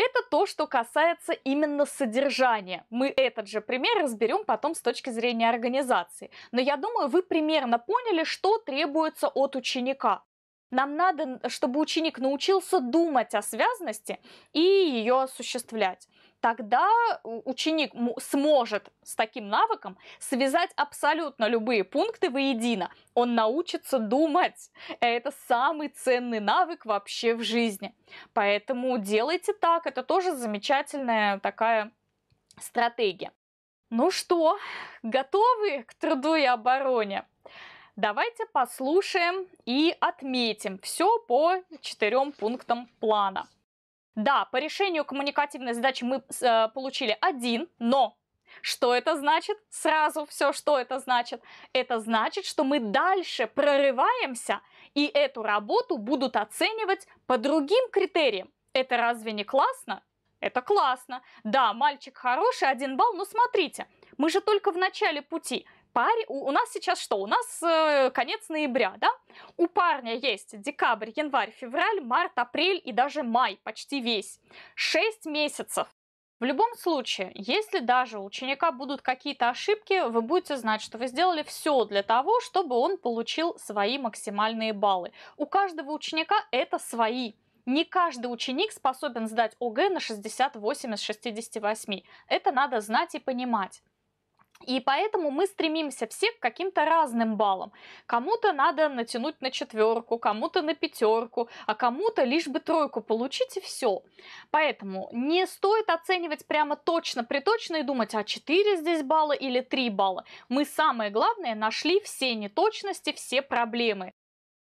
Это то, что касается именно содержания. Мы этот же пример разберем потом с точки зрения организации. Но я думаю, вы примерно поняли, что требуется от ученика. Нам надо, чтобы ученик научился думать о связности и ее осуществлять тогда ученик сможет с таким навыком связать абсолютно любые пункты воедино. Он научится думать. Это самый ценный навык вообще в жизни. Поэтому делайте так. Это тоже замечательная такая стратегия. Ну что, готовы к труду и обороне? Давайте послушаем и отметим все по четырем пунктам плана. Да, по решению коммуникативной задачи мы э, получили один, но что это значит? Сразу все, что это значит? Это значит, что мы дальше прорываемся, и эту работу будут оценивать по другим критериям. Это разве не классно? Это классно. Да, мальчик хороший, один балл, но смотрите, мы же только в начале пути. Паре, у, у нас сейчас что? У нас э, конец ноября, да? У парня есть декабрь, январь, февраль, март, апрель и даже май, почти весь. шесть месяцев. В любом случае, если даже у ученика будут какие-то ошибки, вы будете знать, что вы сделали все для того, чтобы он получил свои максимальные баллы. У каждого ученика это свои. Не каждый ученик способен сдать ОГЭ на 68 из 68. Это надо знать и понимать. И поэтому мы стремимся все к каким-то разным баллам. Кому-то надо натянуть на четверку, кому-то на пятерку, а кому-то лишь бы тройку получить и все. Поэтому не стоит оценивать прямо точно, приточно и думать, а 4 здесь балла или 3 балла. Мы самое главное нашли все неточности, все проблемы.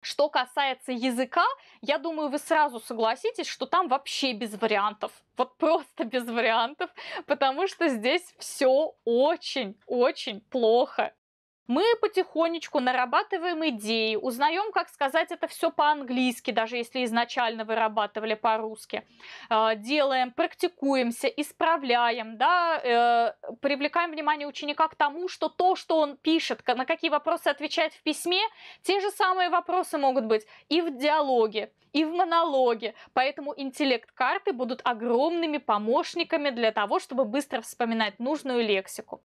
Что касается языка, я думаю, вы сразу согласитесь, что там вообще без вариантов. Вот просто без вариантов, потому что здесь все очень-очень плохо мы потихонечку нарабатываем идеи, узнаем, как сказать это все по-английски, даже если изначально вырабатывали по-русски. А, делаем, практикуемся, исправляем, да, э, привлекаем внимание ученика к тому, что то, что он пишет, на какие вопросы отвечает в письме, те же самые вопросы могут быть и в диалоге, и в монологе. Поэтому интеллект-карты будут огромными помощниками для того, чтобы быстро вспоминать нужную лексику.